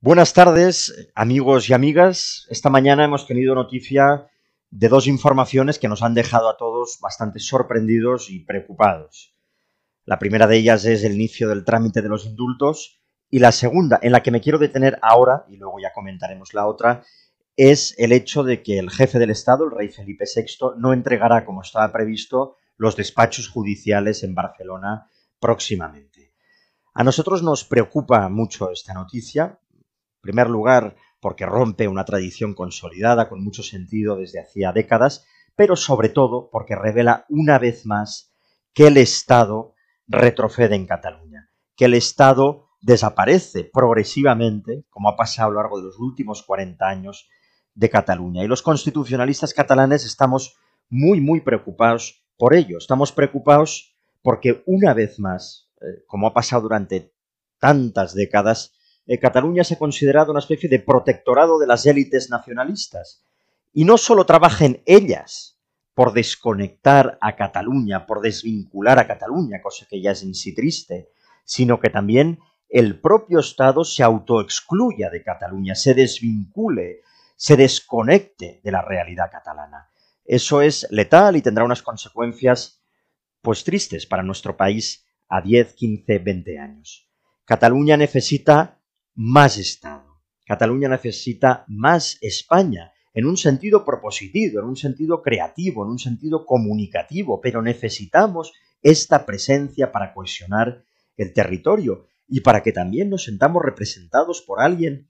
Buenas tardes, amigos y amigas. Esta mañana hemos tenido noticia de dos informaciones que nos han dejado a todos bastante sorprendidos y preocupados. La primera de ellas es el inicio del trámite de los indultos y la segunda, en la que me quiero detener ahora, y luego ya comentaremos la otra, es el hecho de que el jefe del Estado, el rey Felipe VI, no entregará, como estaba previsto, los despachos judiciales en Barcelona próximamente. A nosotros nos preocupa mucho esta noticia, en primer lugar, porque rompe una tradición consolidada con mucho sentido desde hacía décadas, pero sobre todo porque revela una vez más que el Estado retrocede en Cataluña, que el Estado desaparece progresivamente, como ha pasado a lo largo de los últimos 40 años de Cataluña. Y los constitucionalistas catalanes estamos muy, muy preocupados por ello. Estamos preocupados porque una vez más, eh, como ha pasado durante tantas décadas, eh, Cataluña se ha considerado una especie de protectorado de las élites nacionalistas. Y no solo trabajen ellas por desconectar a Cataluña, por desvincular a Cataluña, cosa que ya es en sí triste, sino que también el propio Estado se autoexcluya de Cataluña, se desvincule, se desconecte de la realidad catalana. Eso es letal y tendrá unas consecuencias pues tristes para nuestro país a 10, 15, 20 años. Cataluña necesita más Estado. Cataluña necesita más España, en un sentido propositivo, en un sentido creativo, en un sentido comunicativo, pero necesitamos esta presencia para cohesionar el territorio y para que también nos sentamos representados por alguien,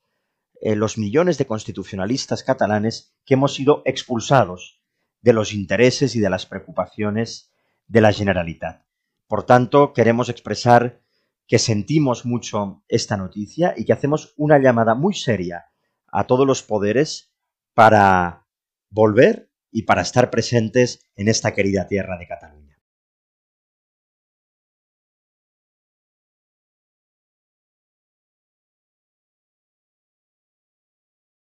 eh, los millones de constitucionalistas catalanes que hemos sido expulsados de los intereses y de las preocupaciones de la Generalitat. Por tanto, queremos expresar que sentimos mucho esta noticia y que hacemos una llamada muy seria a todos los poderes para volver y para estar presentes en esta querida tierra de Cataluña.